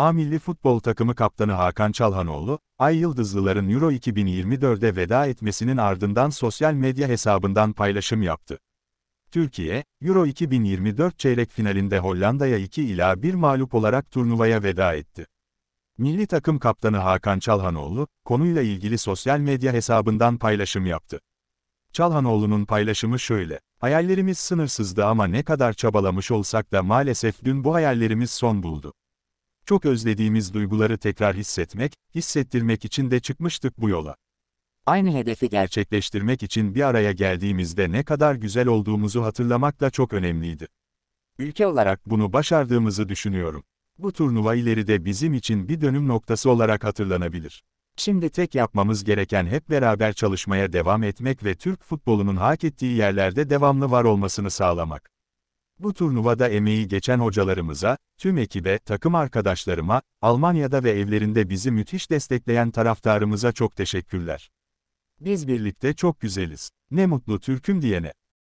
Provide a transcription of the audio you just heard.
A milli futbol takımı kaptanı Hakan Çalhanoğlu, Ay Yıldızlıların Euro 2024'de veda etmesinin ardından sosyal medya hesabından paylaşım yaptı. Türkiye, Euro 2024 çeyrek finalinde Hollanda'ya 2 ila 1 mağlup olarak turnuvaya veda etti. Milli takım kaptanı Hakan Çalhanoğlu, konuyla ilgili sosyal medya hesabından paylaşım yaptı. Çalhanoğlu'nun paylaşımı şöyle, hayallerimiz sınırsızdı ama ne kadar çabalamış olsak da maalesef dün bu hayallerimiz son buldu çok özlediğimiz duyguları tekrar hissetmek, hissettirmek için de çıkmıştık bu yola. Aynı hedefi gerçekleştirmek için bir araya geldiğimizde ne kadar güzel olduğumuzu hatırlamak da çok önemliydi. Ülke olarak bunu başardığımızı düşünüyorum. Bu turnuva ileride bizim için bir dönüm noktası olarak hatırlanabilir. Şimdi tek yapmamız gereken hep beraber çalışmaya devam etmek ve Türk futbolunun hak ettiği yerlerde devamlı var olmasını sağlamak. Bu turnuvada emeği geçen hocalarımıza, tüm ekibe, takım arkadaşlarıma, Almanya'da ve evlerinde bizi müthiş destekleyen taraftarımıza çok teşekkürler. Biz birlikte çok güzeliz. Ne mutlu Türk'üm diyene.